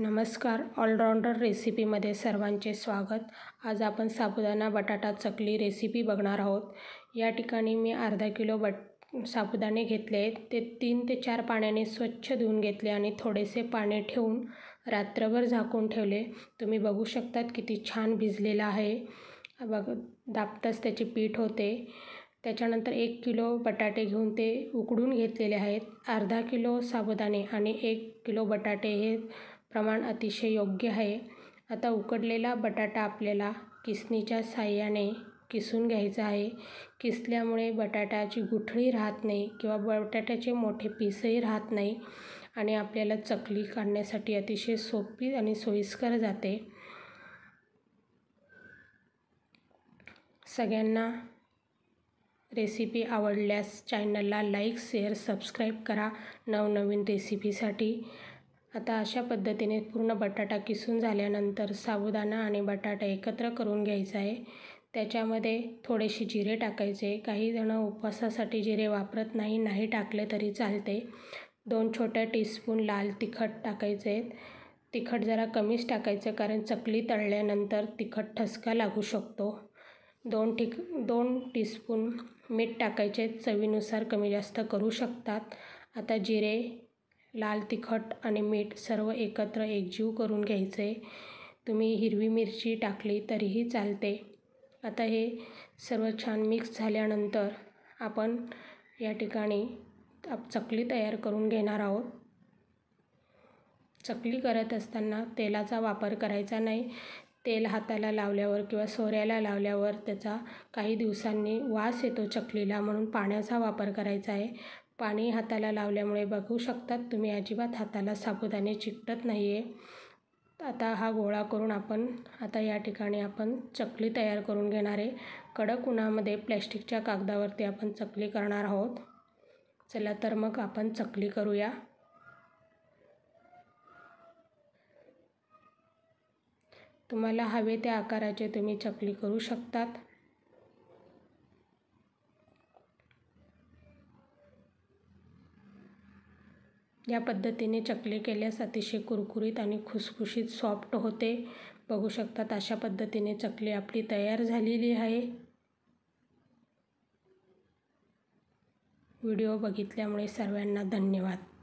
नमस्कार ऑलराऊंडर रेसिपीमध्ये सर्वांचे स्वागत आज आपण साबुदाणा बटाटा चकली रेसिपी बघणार आहोत या ठिकाणी मी अर्धा किलो बट साबुदाणे घेतले ते तीन ते चार पाण्याने स्वच्छ धुवून घेतले आणि थोडेसे पाणी ठेवून रात्रभर झाकून ठेवले तुम्ही बघू शकतात किती छान भिजलेलं आहे बघ दाबतच त्याचे पीठ होते त्याच्यानंतर एक किलो बटाटे घेऊन ते उकडून घेतलेले आहेत अर्धा किलो साबुदाणे आणि एक किलो बटाटे हे प्रमाण अतिशय योग्य आहे आता उकडलेला बटाटा आपल्याला किसणीच्या साह्याने किसून घ्यायचा आहे किसल्यामुळे बटाट्याची गुठळी राहत नाही किंवा बटाट्याचे मोठे पीसही राहत नाही आणि आपल्याला चकली काढण्यासाठी अतिशय सोपी आणि सोयीस्कर जाते सगळ्यांना रेसिपी आवडल्यास चॅनलला लाईक शेअर सबस्क्राईब करा नवनवीन रेसिपीसाठी आता अशा पद्धतीने पूर्ण बटाटा किसून झाल्यानंतर साबुदाणा आणि बटाटा एकत्र करून घ्यायचा आहे त्याच्यामध्ये थोडेसे जिरे टाकायचे काही जणं उपवासासाठी जिरे वापरत नाही नाही टाकले तरी चालते दोन छोट्या टीस्पून लाल तिखट टाकायचे आहेत तिखट जरा कमीच टाकायचं कारण चकली तळल्यानंतर तिखट ठसका लागू शकतो दोन टिक दोन टीस्पून मीठ टाकायचे चवीनुसार कमी जास्त करू शकतात आता जिरे लाल तिखट आणि मीठ सर्व एकत्र एकजीव करून घ्यायचे तुम्ही हिरवी मिरची टाकली तरीही चालते आता हे सर्व छान मिक्स झाल्यानंतर आपण या ठिकाणी चकली तयार करून घेणार आहोत चकली करत असताना तेलाचा वापर करायचा नाही तेल हाताला लावल्यावर किंवा सोऱ्याला लावल्यावर त्याचा काही दिवसांनी वास येतो चकलीला म्हणून पाण्याचा वापर करायचा आहे पाणी हाताला लावल्यामुळे बघू शकतात तुम्ही अजिबात हाताला साबुदाणे चिकटत नाही आहे आता हा गोळा करून आपण आता या ठिकाणी आपण चकली तयार करून घेणार आहे कडक उन्हामध्ये प्लॅस्टिकच्या कागदावरती आपण चकली करणार आहोत चला तर मग आपण चकली करूया तुम्हाला हवे त्या आकाराचे तुम्ही चकली करू शकतात या पद्धतीने चकले केल्यास अतिशय कुरकुरीत आणि खुसखुशीत सॉफ्ट होते बघू शकतात अशा पद्धतीने चकली आपली तयार झालेली आहे व्हिडिओ बघितल्यामुळे सर्वांना धन्यवाद